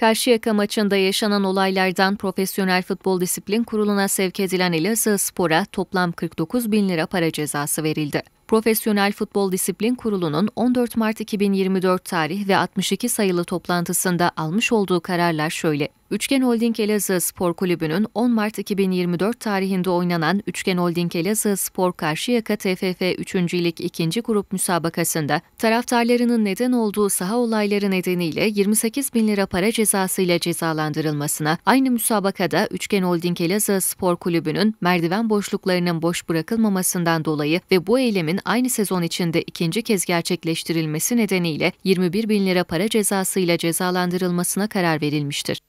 Karşıyaka maçında yaşanan olaylardan Profesyonel Futbol Disiplin Kurulu'na sevk edilen Elazığ Spor'a toplam 49 bin lira para cezası verildi. Profesyonel Futbol Disiplin Kurulu'nun 14 Mart 2024 tarih ve 62 sayılı toplantısında almış olduğu kararlar şöyle. Üçgen Holding Elazığ Spor Kulübü'nün 10 Mart 2024 tarihinde oynanan Üçgen Holding Elazığ Spor Karşıyaka TFF 3. Lig 2. Grup müsabakasında taraftarlarının neden olduğu saha olayları nedeniyle 28 bin lira para cezası ile cezalandırılmasına, aynı müsabakada Üçgen Holding Elazığ Spor Kulübü'nün merdiven boşluklarının boş bırakılmamasından dolayı ve bu eylemin rağmen aynı sezon içinde ikinci kez gerçekleştirilmesi nedeniyle 21 bin lira para cezası ile cezalandırılmasına karar verilmiştir.